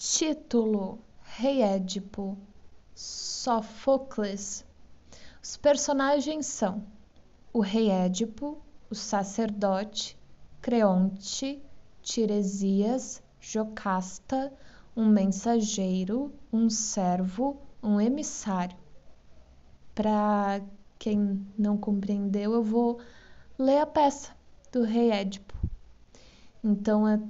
Título, Rei Édipo, Sófocles. Os personagens são o Rei Édipo, o sacerdote, Creonte, Tiresias, Jocasta, um mensageiro, um servo, um emissário. Para quem não compreendeu, eu vou ler a peça do Rei Édipo. Então é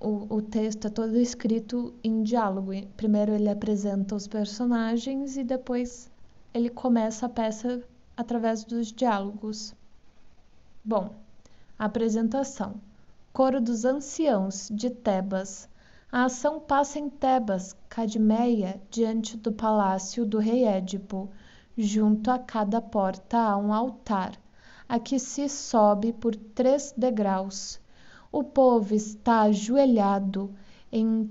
o, o texto é todo escrito em diálogo. Primeiro ele apresenta os personagens e depois ele começa a peça através dos diálogos. Bom, apresentação. Coro dos anciãos de Tebas. A ação passa em Tebas, Cadmeia, diante do palácio do rei Édipo. Junto a cada porta há um altar, a que se sobe por três degraus o povo está ajoelhado em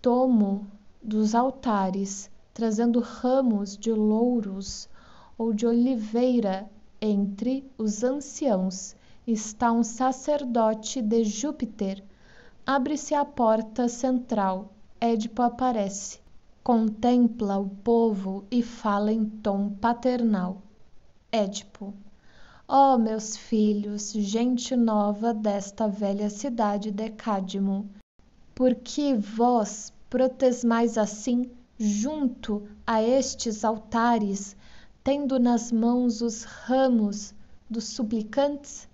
tomo dos altares, trazendo ramos de louros ou de oliveira entre os anciãos. Está um sacerdote de Júpiter. Abre-se a porta central. Édipo aparece. Contempla o povo e fala em tom paternal. Édipo ó meus filhos, gente nova desta velha cidade de Cádimo, por que vós protesmais assim junto a estes altares, tendo nas mãos os ramos dos suplicantes?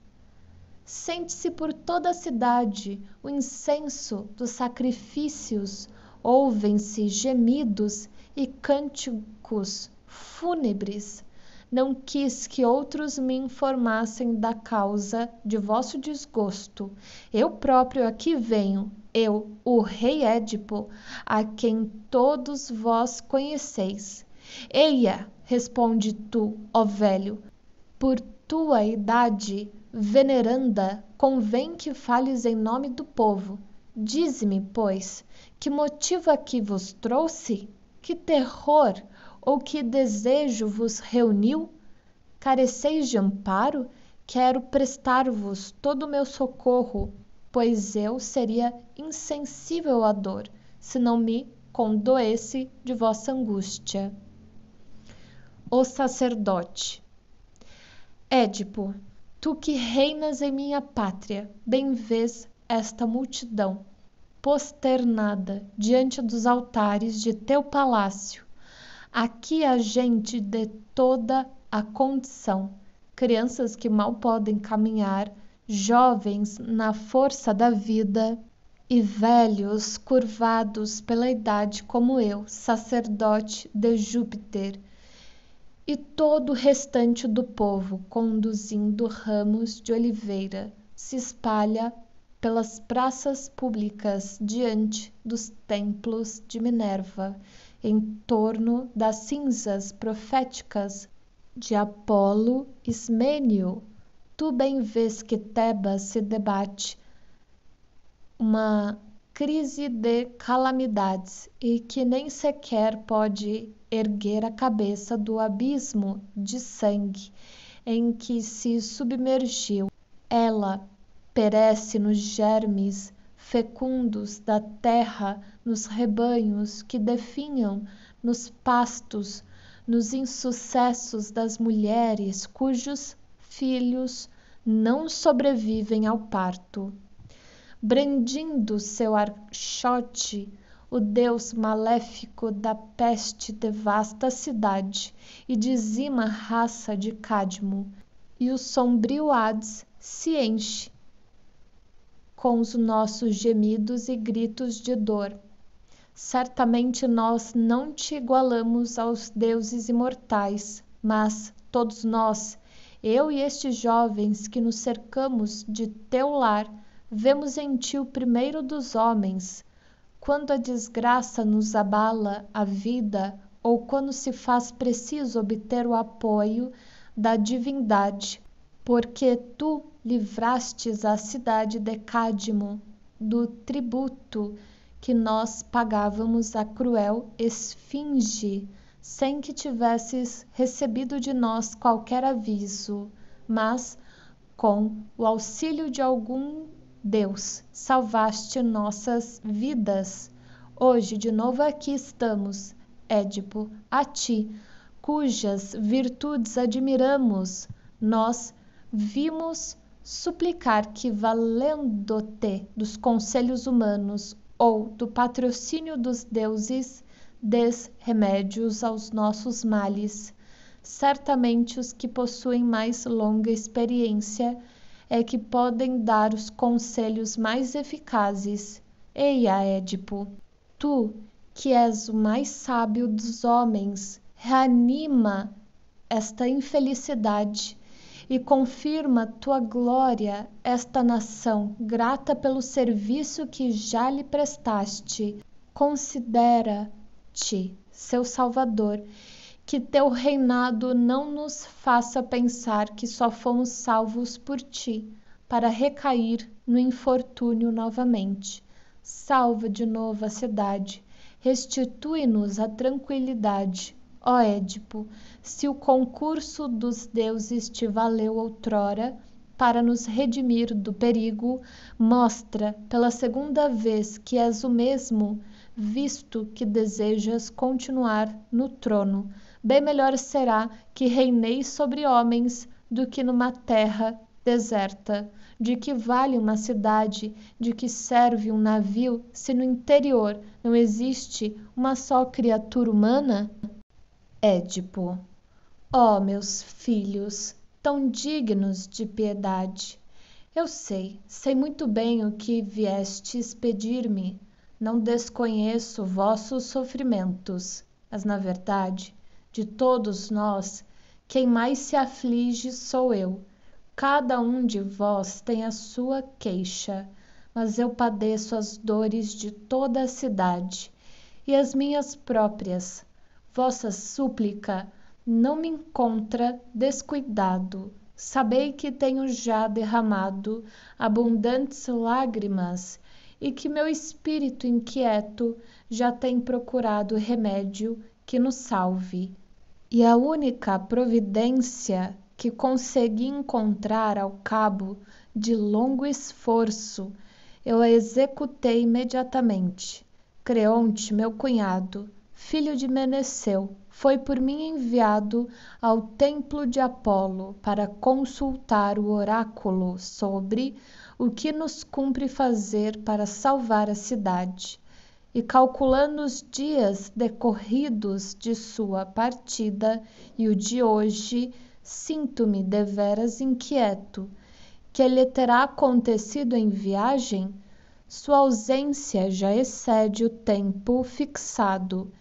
Sente-se por toda a cidade o incenso dos sacrifícios, ouvem-se gemidos e cânticos fúnebres não quis que outros me informassem da causa de vosso desgosto. Eu próprio aqui venho, eu, o rei Édipo, a quem todos vós conheceis. Eia, responde tu, ó velho, por tua idade veneranda, convém que fales em nome do povo. Dize-me, pois, que motivo aqui vos trouxe? Que terror! ou que desejo vos reuniu? Careceis de amparo? Quero prestar-vos todo o meu socorro, pois eu seria insensível à dor, se não me condoesse de vossa angústia. O sacerdote. Édipo, tu que reinas em minha pátria, bem vês esta multidão, posternada diante dos altares de teu palácio Aqui a gente de toda a condição, crianças que mal podem caminhar, jovens na força da vida e velhos curvados pela idade, como eu, sacerdote de Júpiter, e todo o restante do povo conduzindo ramos de oliveira se espalha pelas praças públicas diante dos templos de Minerva em torno das cinzas proféticas de Apolo Ismênio. Tu bem vês que Tebas se debate uma crise de calamidades e que nem sequer pode erguer a cabeça do abismo de sangue em que se submergiu. Ela perece nos germes fecundos da terra nos rebanhos que definham, nos pastos, nos insucessos das mulheres cujos filhos não sobrevivem ao parto. Brandindo seu archote, o deus maléfico da peste devasta a cidade e dizima a raça de Cadmo, e o sombrio Hades se enche com os nossos gemidos e gritos de dor Certamente nós não te igualamos aos deuses imortais, mas todos nós, eu e estes jovens que nos cercamos de teu lar, vemos em ti o primeiro dos homens. Quando a desgraça nos abala a vida, ou quando se faz preciso obter o apoio da divindade, porque tu livrastes a cidade de Cádimo do tributo que nós pagávamos a cruel esfinge sem que tivesses recebido de nós qualquer aviso, mas com o auxílio de algum Deus, salvaste nossas vidas. Hoje de novo aqui estamos, Édipo, a ti, cujas virtudes admiramos, nós vimos suplicar que, valendo-te dos conselhos humanos, ou do patrocínio dos deuses, des remédios aos nossos males. Certamente os que possuem mais longa experiência é que podem dar os conselhos mais eficazes. Eia, Édipo, tu, que és o mais sábio dos homens, reanima esta infelicidade e confirma tua glória esta nação, grata pelo serviço que já lhe prestaste. Considera-te, seu Salvador, que teu reinado não nos faça pensar que só fomos salvos por ti, para recair no infortúnio novamente. Salva de novo a cidade, restitui-nos a tranquilidade ó édipo se o concurso dos deuses te valeu outrora para nos redimir do perigo mostra pela segunda vez que és o mesmo visto que desejas continuar no trono bem melhor será que reineis sobre homens do que numa terra deserta. De que vale uma cidade, de que serve um navio, se no interior não existe uma só criatura humana? Édipo. Ó meus filhos, tão dignos de piedade, eu sei, sei muito bem o que viestes pedir-me, não desconheço vossos sofrimentos, mas na verdade, de todos nós, quem mais se aflige sou eu. Cada um de vós tem a sua queixa, mas eu padeço as dores de toda a cidade e as minhas próprias, vossa súplica não me encontra descuidado. Sabei que tenho já derramado abundantes lágrimas e que meu espírito inquieto já tem procurado remédio que nos salve. E a única providência que consegui encontrar ao cabo de longo esforço, eu a executei imediatamente. Creonte, meu cunhado, filho de Meneceu, foi por mim enviado ao templo de Apolo para consultar o oráculo sobre o que nos cumpre fazer para salvar a cidade. E calculando os dias decorridos de sua partida e o de hoje, sinto-me deveras inquieto. Que lhe terá acontecido em viagem? Sua ausência já excede o tempo fixado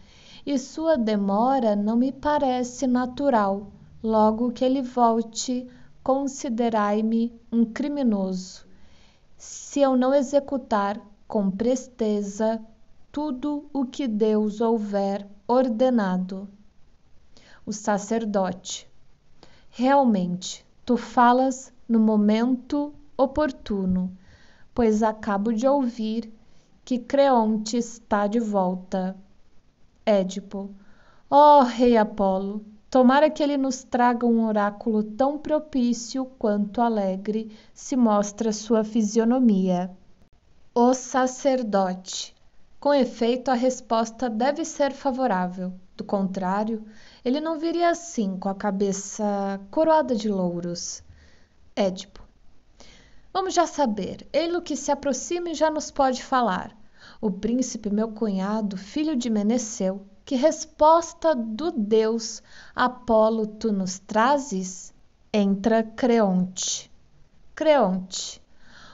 e sua demora não me parece natural. Logo que ele volte, considerai-me um criminoso. Se eu não executar com presteza tudo o que Deus houver ordenado. O sacerdote. Realmente, tu falas no momento oportuno, pois acabo de ouvir que Creonte está de volta. Édipo. Ó oh, rei Apolo, tomara que ele nos traga um oráculo tão propício quanto alegre se mostra sua fisionomia. O sacerdote. Com efeito, a resposta deve ser favorável. Do contrário, ele não viria assim com a cabeça coroada de louros. Édipo. Vamos já saber. Ele que se aproxime já nos pode falar o príncipe meu cunhado, filho de Meneceu, que resposta do deus Apolo tu nos trazes? Entra Creonte. Creonte,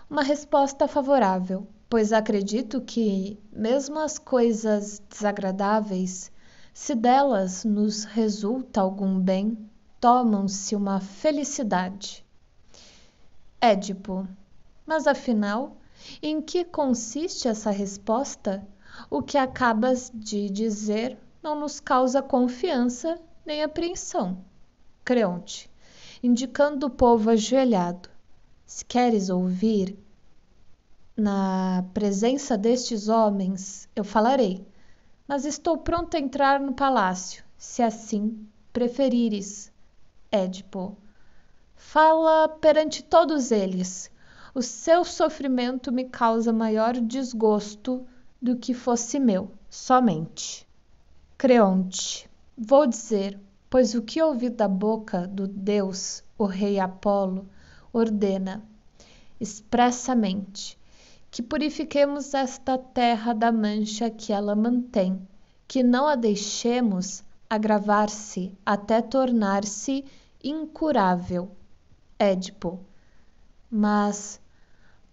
uma resposta favorável, pois acredito que, mesmo as coisas desagradáveis, se delas nos resulta algum bem, tomam-se uma felicidade. Édipo, mas afinal, em que consiste essa resposta? O que acabas de dizer não nos causa confiança nem apreensão. Creonte, indicando o povo ajoelhado. Se queres ouvir, na presença destes homens eu falarei, mas estou pronto a entrar no palácio, se assim preferires. Édipo, fala perante todos eles, o seu sofrimento me causa maior desgosto do que fosse meu somente. Creonte, vou dizer, pois o que ouvi da boca do deus, o rei Apolo, ordena expressamente que purifiquemos esta terra da mancha que ela mantém, que não a deixemos agravar-se até tornar-se incurável. Édipo. Mas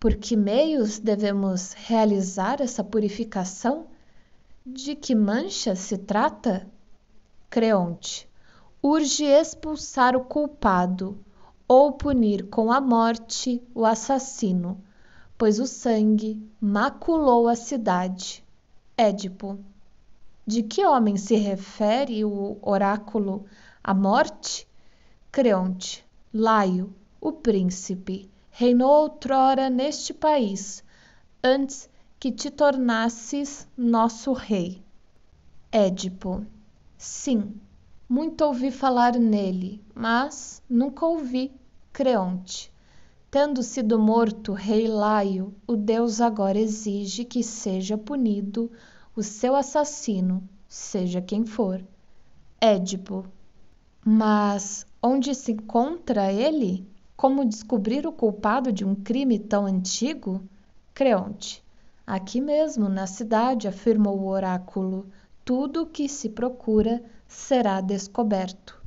por que meios devemos realizar essa purificação? De que mancha se trata? Creonte. Urge expulsar o culpado ou punir com a morte o assassino, pois o sangue maculou a cidade. Édipo. De que homem se refere o oráculo à morte? Creonte. Laio, o príncipe reinou outrora neste país, antes que te tornasses nosso rei. Édipo. Sim, muito ouvi falar nele, mas nunca ouvi Creonte. Tendo sido morto rei Laio, o Deus agora exige que seja punido o seu assassino, seja quem for. Édipo. Mas onde se encontra ele? Como descobrir o culpado de um crime tão antigo? Creonte. Aqui mesmo, na cidade, afirmou o oráculo, tudo o que se procura será descoberto.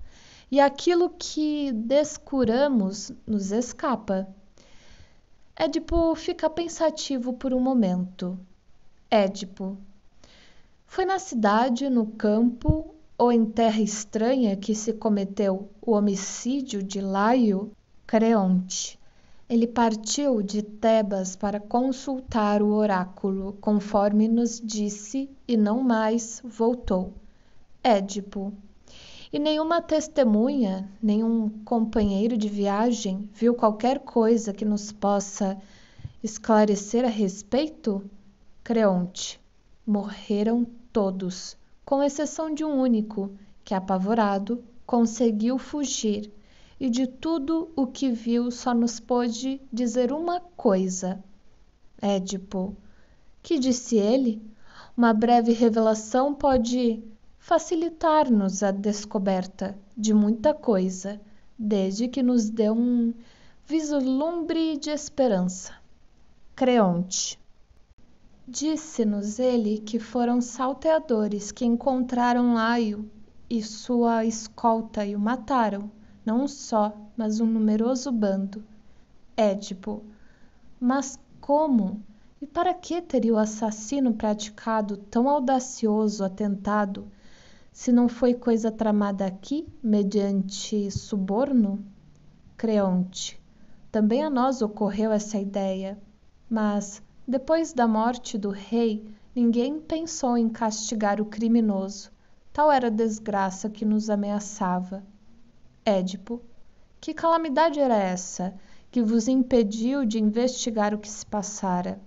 E aquilo que descuramos nos escapa. Édipo fica pensativo por um momento. Édipo. Foi na cidade, no campo ou em terra estranha que se cometeu o homicídio de Laio Creonte. Ele partiu de Tebas para consultar o oráculo, conforme nos disse, e não mais voltou. Édipo. E nenhuma testemunha, nenhum companheiro de viagem viu qualquer coisa que nos possa esclarecer a respeito? Creonte. Morreram todos, com exceção de um único, que apavorado conseguiu fugir e de tudo o que viu só nos pôde dizer uma coisa. Édipo. Que disse ele? Uma breve revelação pode facilitar-nos a descoberta de muita coisa, desde que nos dê um vislumbre de esperança. Creonte. Disse-nos ele que foram salteadores que encontraram Laio e sua escolta e o mataram não um só, mas um numeroso bando. Édipo. Mas como? E para que teria o assassino praticado tão audacioso atentado, se não foi coisa tramada aqui, mediante suborno? Creonte. Também a nós ocorreu essa ideia, mas, depois da morte do rei, ninguém pensou em castigar o criminoso. Tal era a desgraça que nos ameaçava. Édipo: Que calamidade era essa, que vos impediu de investigar o que se passara?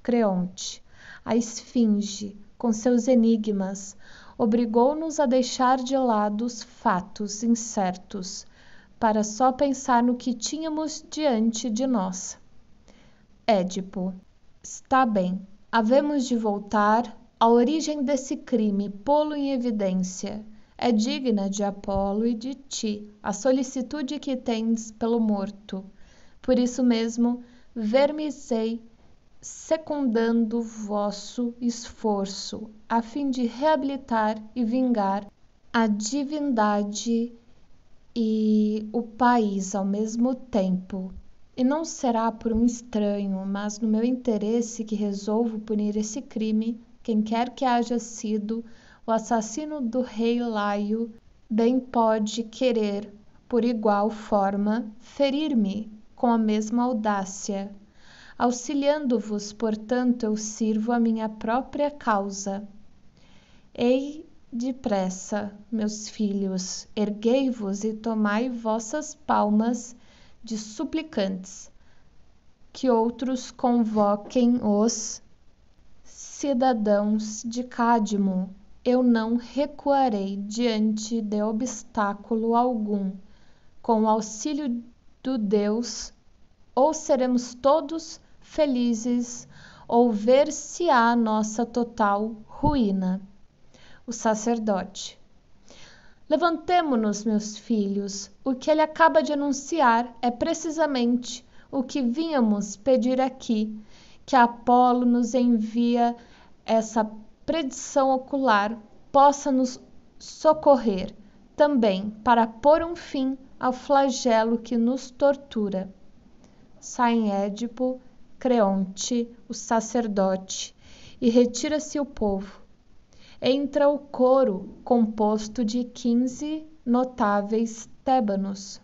Creonte: A esfinge, com seus enigmas, obrigou-nos a deixar de lado os fatos incertos, para só pensar no que tínhamos diante de nós. Édipo: Está bem, havemos de voltar à origem desse crime, pô-lo em evidência é digna de Apolo e de ti, a solicitude que tens pelo morto. Por isso mesmo, ver-me-sei secundando vosso esforço, a fim de reabilitar e vingar a divindade e o país ao mesmo tempo. E não será por um estranho, mas no meu interesse que resolvo punir esse crime, quem quer que haja sido, o assassino do rei laio bem pode querer por igual forma ferir-me com a mesma audácia auxiliando vos portanto eu sirvo a minha própria causa ei depressa meus filhos erguei-vos e tomai vossas palmas de suplicantes que outros convoquem os cidadãos de cádimo eu não recuarei diante de obstáculo algum. Com o auxílio do Deus, ou seremos todos felizes, ou ver-se-á nossa total ruína. O sacerdote. Levantemo-nos, meus filhos. O que ele acaba de anunciar é precisamente o que vínhamos pedir aqui, que Apolo nos envia essa predição ocular possa nos socorrer também para pôr um fim ao flagelo que nos tortura. Sai em Édipo, Creonte, o sacerdote, e retira-se o povo. Entra o coro, composto de quinze notáveis tébanos.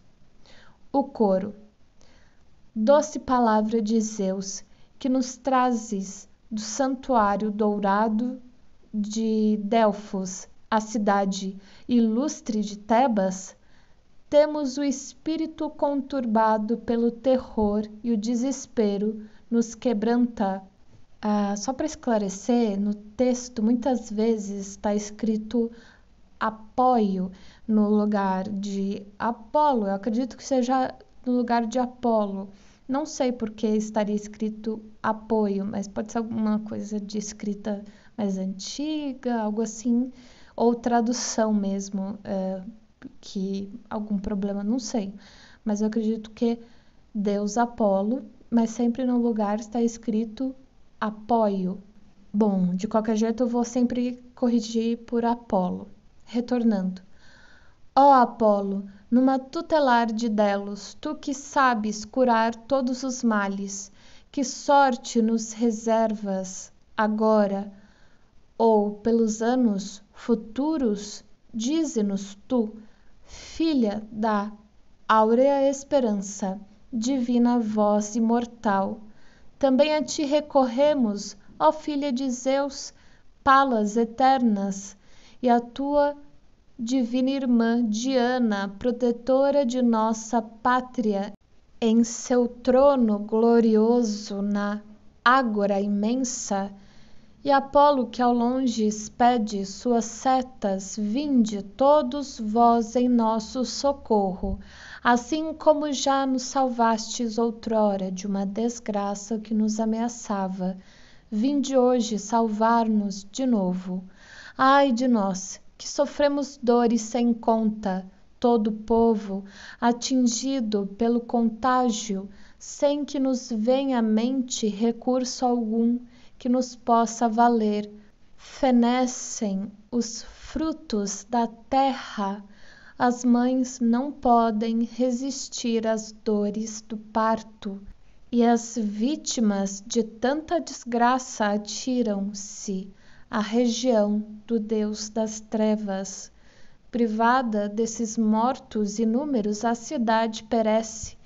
O coro. Doce palavra de Zeus, que nos trazes do santuário dourado de Delfos, a cidade ilustre de Tebas, temos o espírito conturbado pelo terror e o desespero nos quebranta. Ah, só para esclarecer, no texto muitas vezes está escrito apoio no lugar de Apolo. Eu acredito que seja no lugar de Apolo. Não sei porque estaria escrito apoio, mas pode ser alguma coisa de escrita mais antiga, algo assim, ou tradução mesmo, é, que algum problema, não sei. Mas eu acredito que Deus Apolo, mas sempre no lugar está escrito apoio. Bom, de qualquer jeito eu vou sempre corrigir por Apolo. Retornando. Ó oh, Apolo, numa tutelar de Delos, tu que sabes curar todos os males, que sorte nos reservas agora, ou pelos anos futuros, dize-nos tu, filha da áurea esperança, divina voz imortal. Também a ti recorremos, ó filha de Zeus, Palas eternas, e a tua divina irmã Diana, protetora de nossa pátria, em seu trono glorioso na ágora imensa, e Apolo que ao longe expede suas setas, vinde todos vós em nosso socorro, assim como já nos salvastes outrora de uma desgraça que nos ameaçava, vinde hoje salvar-nos de novo. Ai de nós, que sofremos dores sem conta, todo o povo atingido pelo contágio, sem que nos venha à mente recurso algum que nos possa valer. Fenecem os frutos da terra, as mães não podem resistir às dores do parto e as vítimas de tanta desgraça atiram-se à região do Deus das trevas. Privada desses mortos inúmeros, a cidade perece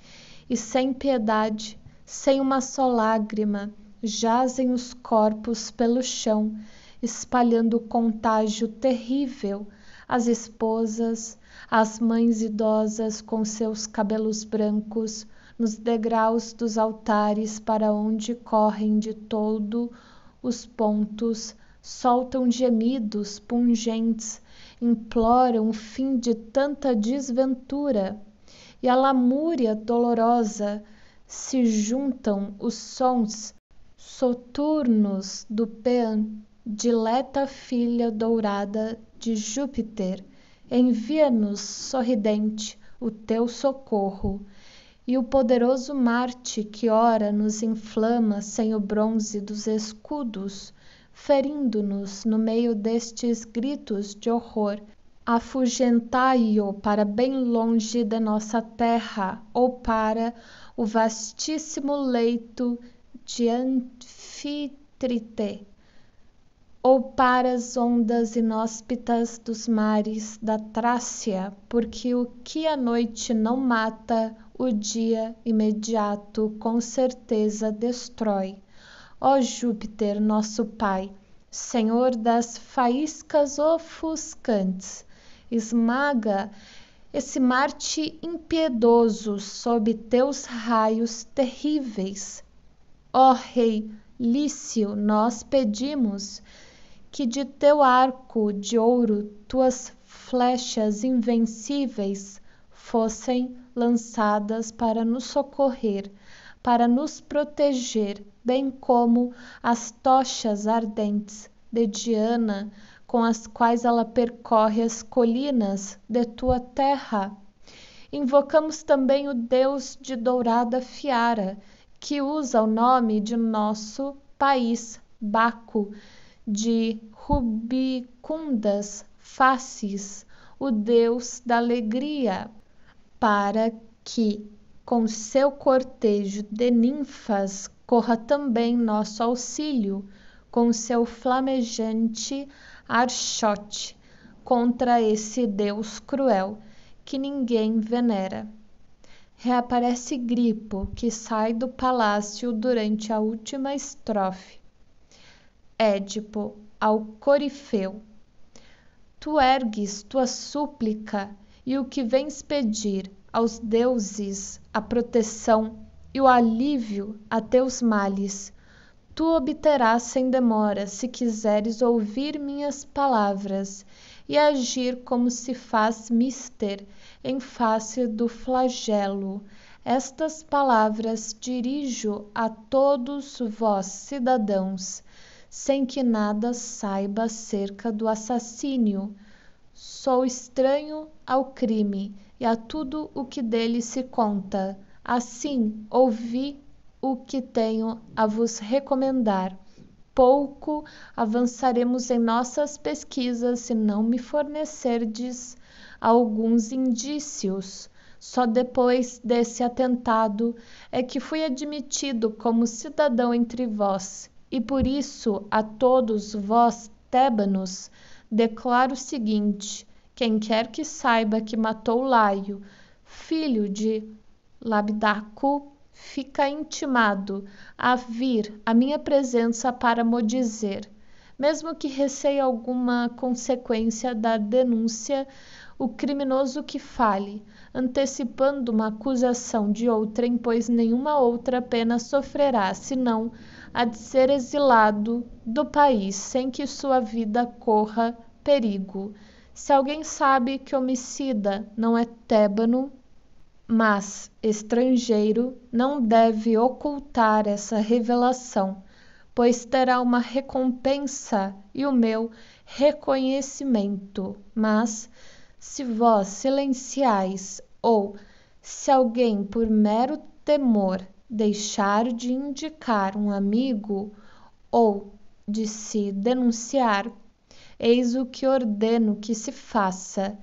e sem piedade, sem uma só lágrima jazem os corpos pelo chão, espalhando contágio terrível as esposas, as mães idosas com seus cabelos brancos, nos degraus dos altares para onde correm de todo os pontos, soltam gemidos pungentes, imploram o fim de tanta desventura. E à lamúria dolorosa se juntam os sons soturnos do Pêan, dileta filha dourada de Júpiter, envia-nos sorridente o teu socorro. E o poderoso Marte, que ora nos inflama sem o bronze dos escudos, ferindo-nos no meio destes gritos de horror, afugentai-o para bem longe da nossa terra ou para o vastíssimo leito de anfitrite, ou para as ondas inóspitas dos mares da Trácia, porque o que a noite não mata, o dia imediato com certeza destrói. Ó Júpiter, nosso pai, senhor das faíscas ofuscantes, esmaga esse Marte impiedoso sob teus raios terríveis Ó rei Lício, nós pedimos que de teu arco de ouro tuas flechas invencíveis fossem lançadas para nos socorrer, para nos proteger, bem como as tochas ardentes de Diana com as quais ela percorre as colinas de tua terra. Invocamos também o Deus de dourada fiara, que usa o nome de nosso país, Baco, de Rubicundas Faces, o deus da alegria, para que com seu cortejo de ninfas corra também nosso auxílio, com seu flamejante archote, contra esse deus cruel que ninguém venera reaparece Gripo, que sai do palácio durante a última estrofe. Édipo ao Corifeu. Tu ergues tua súplica e o que vens pedir aos deuses a proteção e o alívio a teus males. Tu obterás sem demora, se quiseres ouvir minhas palavras e agir como se faz mister em face do flagelo. Estas palavras dirijo a todos vós, cidadãos, sem que nada saiba acerca do assassínio. Sou estranho ao crime e a tudo o que dele se conta. Assim, ouvi o que tenho a vos recomendar pouco avançaremos em nossas pesquisas se não me fornecerdes alguns indícios. Só depois desse atentado é que fui admitido como cidadão entre vós, e por isso a todos vós, Tébanos, declaro o seguinte: quem quer que saiba que matou Laio, filho de Labdaco, fica intimado a vir à minha presença para mo dizer, mesmo que receie alguma consequência da denúncia, o criminoso que fale, antecipando uma acusação de outrem, pois nenhuma outra pena sofrerá, senão a de ser exilado do país sem que sua vida corra perigo. Se alguém sabe que homicida não é Tébano, mas estrangeiro não deve ocultar essa revelação pois terá uma recompensa e o meu reconhecimento. Mas se vós silenciais, ou se alguém por mero temor deixar de indicar um amigo ou de se denunciar, eis o que ordeno que se faça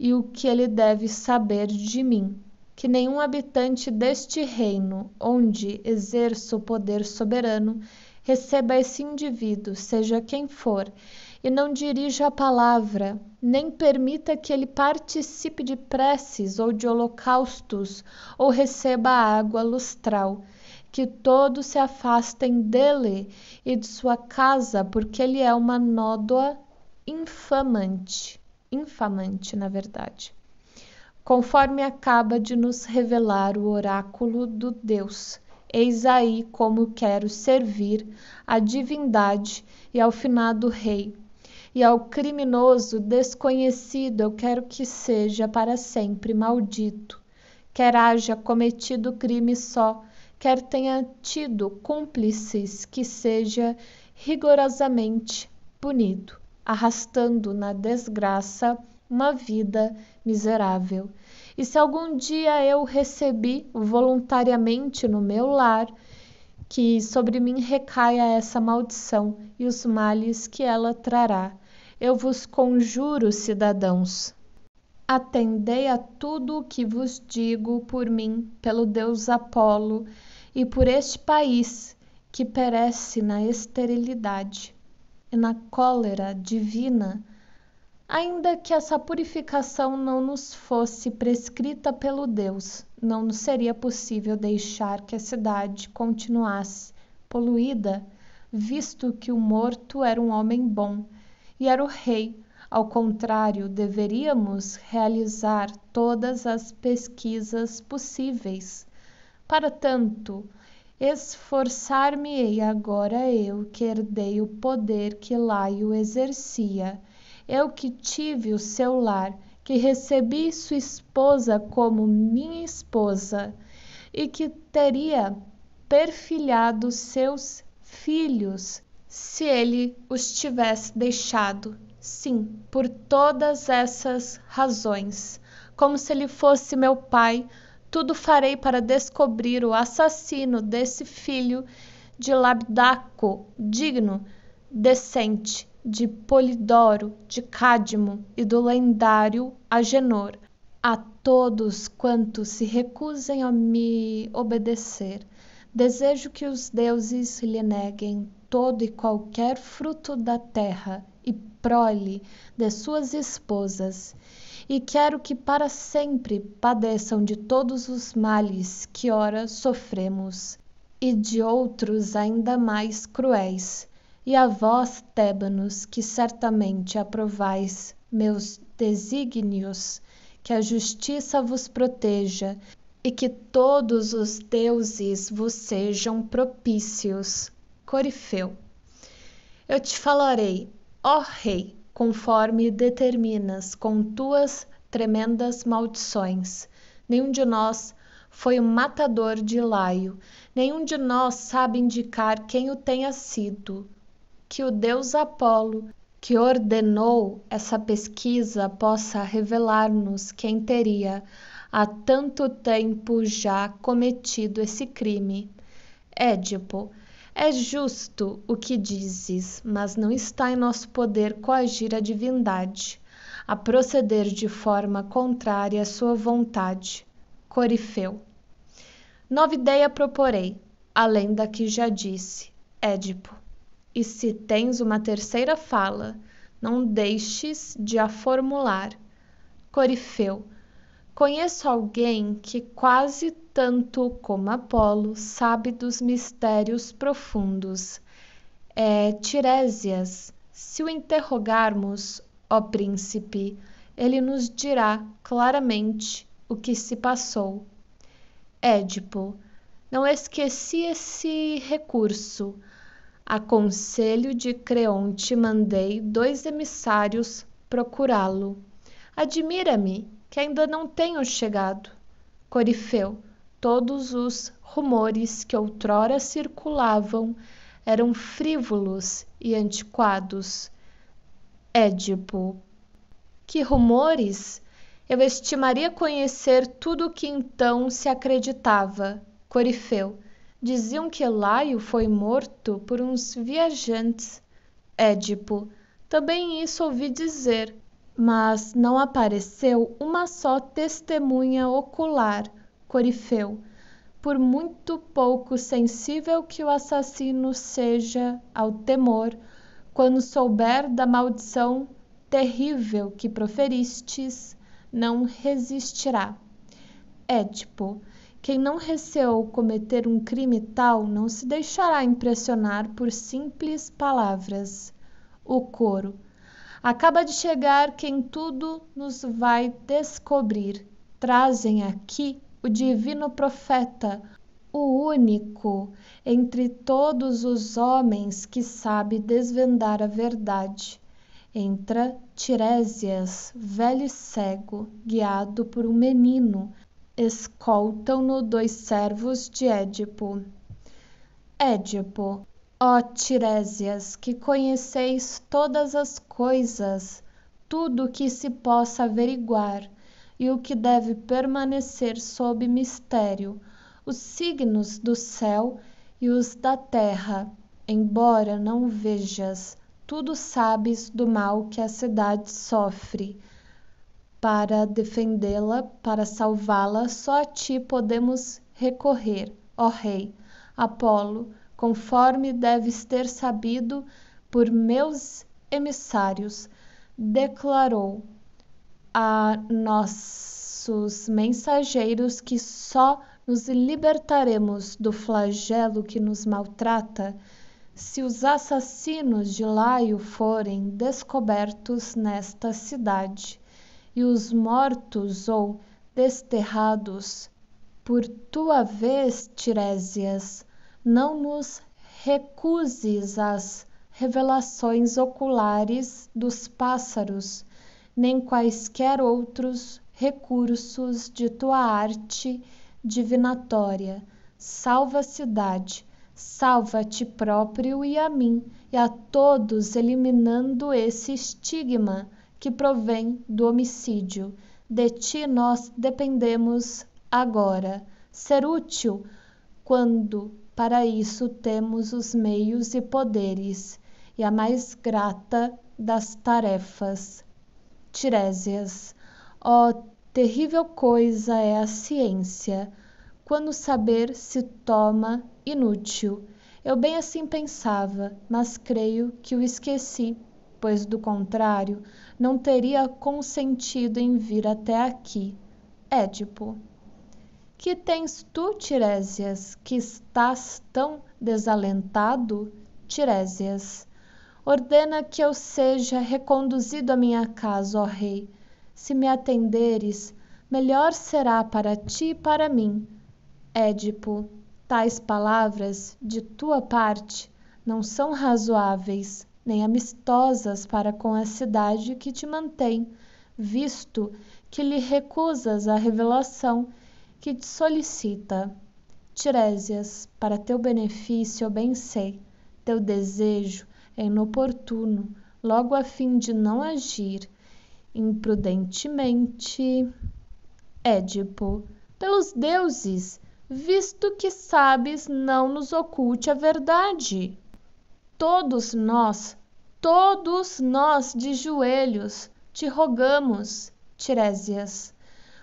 e o que ele deve saber de mim que nenhum habitante deste reino onde exerço poder soberano receba esse indivíduo, seja quem for, e não dirija a palavra, nem permita que ele participe de preces ou de holocaustos, ou receba água lustral. Que todos se afastem dele e de sua casa, porque ele é uma nódoa infamante. Infamante, na verdade conforme acaba de nos revelar o oráculo do Deus. Eis aí como quero servir à divindade e ao finado rei, e ao criminoso desconhecido eu quero que seja para sempre maldito. Quer haja cometido crime só, quer tenha tido cúmplices, que seja rigorosamente punido, arrastando na desgraça uma vida miserável. E se algum dia eu recebi voluntariamente no meu lar, que sobre mim recaia essa maldição e os males que ela trará. Eu vos conjuro, cidadãos, atendei a tudo o que vos digo por mim, pelo Deus Apolo e por este país que perece na esterilidade e na cólera divina ainda que essa purificação não nos fosse prescrita pelo Deus, não nos seria possível deixar que a cidade continuasse poluída, visto que o morto era um homem bom e era o rei. Ao contrário, deveríamos realizar todas as pesquisas possíveis. Para tanto, esforçar-me-ei agora eu que herdei o poder que Laio exercia eu que tive o seu lar, que recebi sua esposa como minha esposa, e que teria perfilhado seus filhos se ele os tivesse deixado. Sim, por todas essas razões, como se ele fosse meu pai, tudo farei para descobrir o assassino desse filho de Labdaco, digno, decente de Polidoro, de Cádmo e do lendário Agenor, a todos quantos se recusem a me obedecer. Desejo que os deuses lhe neguem todo e qualquer fruto da terra e prole de suas esposas, e quero que para sempre padeçam de todos os males que ora sofremos, e de outros ainda mais cruéis e a vós, Tébanos, que certamente aprovais meus desígnios, que a justiça vos proteja e que todos os deuses vos sejam propícios. Corifeu. Eu te falarei, ó Rei, conforme determinas com tuas tremendas maldições. Nenhum de nós foi o um matador de Laio, nenhum de nós sabe indicar quem o tenha sido que o deus Apolo, que ordenou essa pesquisa, possa revelar-nos quem teria há tanto tempo já cometido esse crime. Édipo, é justo o que dizes, mas não está em nosso poder coagir a divindade, a proceder de forma contrária à sua vontade. Corifeu. Nova ideia proporei, além da que já disse, Édipo. E se tens uma terceira fala, não deixes de a formular. Corifeu. Conheço alguém que quase tanto como Apolo sabe dos mistérios profundos. É Tirésias. Se o interrogarmos, ó príncipe, ele nos dirá claramente o que se passou. Édipo. Não esqueci esse recurso a conselho de creonte mandei dois emissários procurá-lo admira-me que ainda não tenham chegado corifeu todos os rumores que outrora circulavam eram frívolos e antiquados édipo que rumores eu estimaria conhecer tudo o que então se acreditava corifeu diziam que laio foi morto por uns viajantes édipo também isso ouvi dizer mas não apareceu uma só testemunha ocular corifeu por muito pouco sensível que o assassino seja ao temor quando souber da maldição terrível que proferistes não resistirá édipo quem não receou cometer um crime tal não se deixará impressionar por simples palavras. O coro. Acaba de chegar quem tudo nos vai descobrir. Trazem aqui o divino profeta, o único entre todos os homens que sabe desvendar a verdade. Entra Tiresias, velho e cego, guiado por um menino Escoltam-no dois servos de Édipo. Édipo, ó Tirésias, que conheceis todas as coisas, tudo o que se possa averiguar e o que deve permanecer sob mistério, os signos do céu e os da terra, embora não vejas, tudo sabes do mal que a cidade sofre para defendê-la, para salvá-la, só a ti podemos recorrer, ó Rei. Apolo, conforme deves ter sabido por meus emissários, declarou a nossos mensageiros que só nos libertaremos do flagelo que nos maltrata se os assassinos de Laio forem descobertos nesta cidade e os mortos ou desterrados, por tua vez, Tiresias, não nos recuses as revelações oculares dos pássaros, nem quaisquer outros recursos de tua arte divinatória. Salva a cidade, salva a ti próprio e a mim e a todos, eliminando esse estigma que provém do homicídio. De ti nós dependemos agora. Ser útil quando para isso temos os meios e poderes, e a mais grata das tarefas. Tirésias. Ó, oh, terrível coisa é a ciência, quando saber se toma inútil. Eu bem assim pensava, mas creio que o esqueci pois do contrário não teria consentido em vir até aqui. Édipo. Que tens tu, Tirésias, que estás tão desalentado? Tirésias. Ordena que eu seja reconduzido à minha casa, ó rei. Se me atenderes, melhor será para ti e para mim. Édipo, tais palavras, de tua parte, não são razoáveis nem amistosas para com a cidade que te mantém, visto que lhe recusas a revelação que te solicita. Tiresias, para teu benefício bem sei, teu desejo é inoportuno, logo a fim de não agir imprudentemente. Édipo, pelos deuses, visto que sabes, não nos oculte a verdade todos nós, todos nós de joelhos te rogamos, Tiresias.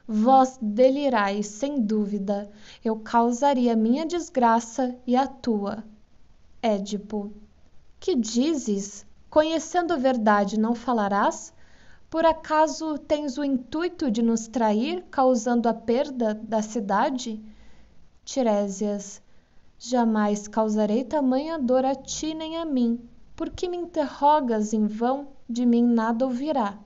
Vós delirais, sem dúvida, eu causaria minha desgraça e a tua. Édipo. Que dizes? Conhecendo a verdade, não falarás? Por acaso tens o intuito de nos trair, causando a perda da cidade? Tiresias jamais causarei tamanha dor a ti nem a mim. Por que me interrogas em vão? De mim nada ouvirá.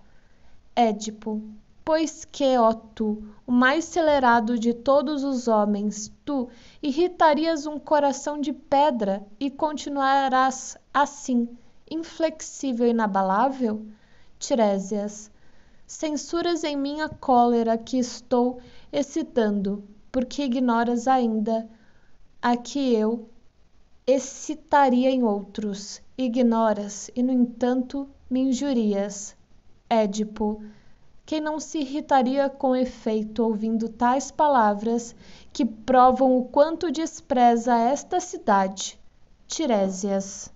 Édipo. Pois que, ó tu, o mais celerado de todos os homens, tu irritarias um coração de pedra e continuarás assim, inflexível e inabalável? Tiresias. Censuras em minha cólera que estou excitando, porque ignoras ainda a que eu excitaria em outros, ignoras e, no entanto, me injurias. Édipo, quem não se irritaria com efeito ouvindo tais palavras que provam o quanto despreza esta cidade? Tirésias.